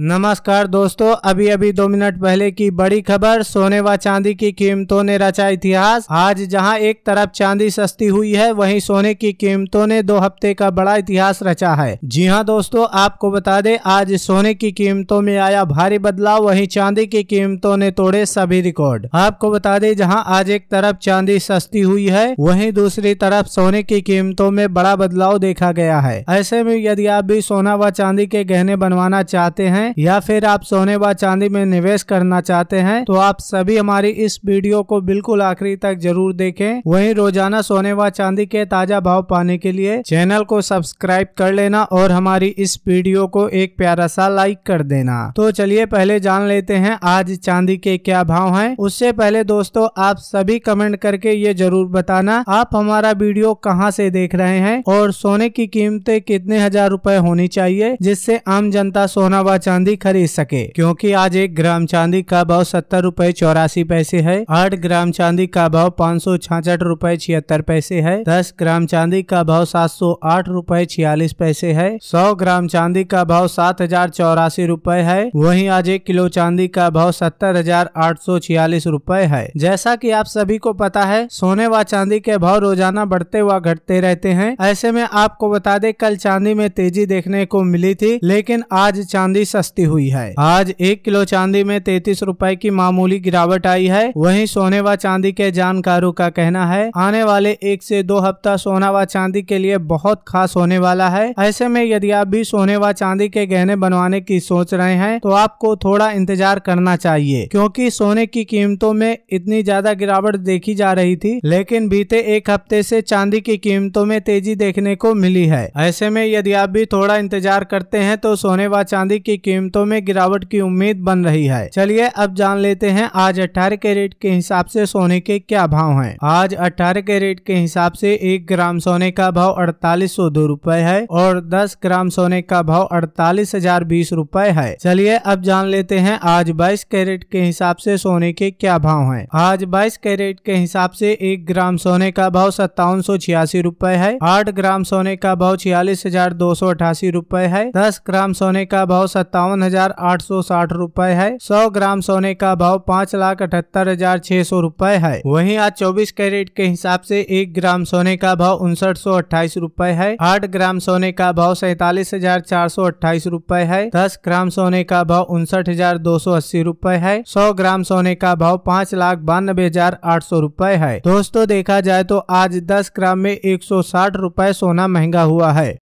नमस्कार दोस्तों अभी अभी दो मिनट पहले की बड़ी खबर सोने व चांदी की कीमतों ने रचा इतिहास आज जहां एक तरफ चांदी सस्ती हुई है वहीं सोने की कीमतों ने दो हफ्ते का बड़ा इतिहास रचा है जी हां दोस्तों आपको बता दें आज सोने की कीमतों में आया भारी बदलाव वहीं चांदी की कीमतों ने तोड़े सभी रिकॉर्ड आपको बता दें जहाँ आज एक तरफ चांदी सस्ती हुई है वही दूसरी तरफ सोने की कीमतों में बड़ा बदलाव देखा गया है ऐसे में यदि आप भी सोना व चांदी के गहने बनवाना चाहते हैं हैं या फिर आप सोने व चांदी में निवेश करना चाहते हैं तो आप सभी हमारी इस वीडियो को बिल्कुल आखिरी तक जरूर देखें वहीं रोजाना सोने व चांदी के ताजा भाव पाने के लिए चैनल को सब्सक्राइब कर लेना और हमारी इस वीडियो को एक प्यारा सा लाइक कर देना तो चलिए पहले जान लेते हैं आज चांदी के क्या भाव है उससे पहले दोस्तों आप सभी कमेंट करके ये जरूर बताना आप हमारा वीडियो कहाँ से देख रहे हैं और सोने की कीमतें कितने हजार रुपए होनी चाहिए जिससे आम जनता सोना व चांदी खरीद सके क्योंकि आज एक ग्राम चांदी का भाव सत्तर रूपए चौरासी पैसे है आठ ग्राम चांदी का भाव पाँच सौ छाछठ रूपए छिहत्तर पैसे है दस ग्राम चांदी का भाव सात सौ आठ रूपए छियालीस पैसे है सौ ग्राम चांदी का भाव सात हजार चौरासी रूपए है वही आज एक किलो चांदी का भाव सत्तर हजार आठ सौ छियालीस रूपए है जैसा की आप सभी को पता है सोने व चांदी के भाव रोजाना बढ़ते व घटते रहते हैं ऐसे में आपको बता दे कल चांदी में तेजी देखने को मिली थी लेकिन आज चांदी सस्ती हुई है आज एक किलो चांदी में तैतीस रूपए की मामूली गिरावट आई है वहीं सोने व चांदी के जानकारों का कहना है आने वाले एक से दो हफ्ता सोना व चांदी के लिए बहुत खास होने वाला है ऐसे में यदि आप भी सोने व चांदी के गहने बनवाने की सोच रहे हैं तो आपको थोड़ा इंतजार करना चाहिए क्योंकि सोने की कीमतों में इतनी ज्यादा गिरावट देखी जा रही थी लेकिन बीते एक हफ्ते से चांदी की कीमतों में तेजी देखने को मिली है ऐसे में यदि आप भी थोड़ा इंतजार करते हैं तो सोने व चांदी की कीमतों में गिरावट की उम्मीद बन रही है चलिए अब जान लेते हैं आज अठारह कैरेट के हिसाब से सोने के क्या भाव हैं। आज 18 कैरेट के हिसाब से एक ग्राम सोने का भाव अड़तालीस सौ दो रूपए है और दस ग्राम सोने का भाव अड़तालीस हजार बीस रूपए है चलिए अब जान लेते हैं आज बाईस कैरेट के हिसाब से सोने के क्या भाव हैं। आज बाईस कैरेट के हिसाब से एक ग्राम सोने का भाव सत्तावन सौ छियासी रूपए है आठ ग्राम सोने का भाव छियालीस हजार दो सौ अठासी रूपए है दस ग्राम सोने का भाव सत्तावन सत्तावन हजार आठ सौ साठ रूपए है सौ ग्राम सोने का भाव पाँच लाख अठहत्तर हजार छह सौ रूपए है वहीं आज चौबीस कैरेट के हिसाब से एक ग्राम सोने का भाव उनसठ सौ अट्ठाईस रूपए है आठ ग्राम सोने का भाव सैतालीस हजार चार सौ अट्ठाईस रूपए है दस ग्राम सोने का भाव उनसठ हजार दो सौ अस्सी रूपए है सौ ग्राम सोने का भाव पाँच लाख बानबे हजार आठ सौ रूपए है दोस्तों देखा जाए तो आज दस ग्राम में एक सौ साठ रूपए सोना महंगा हुआ है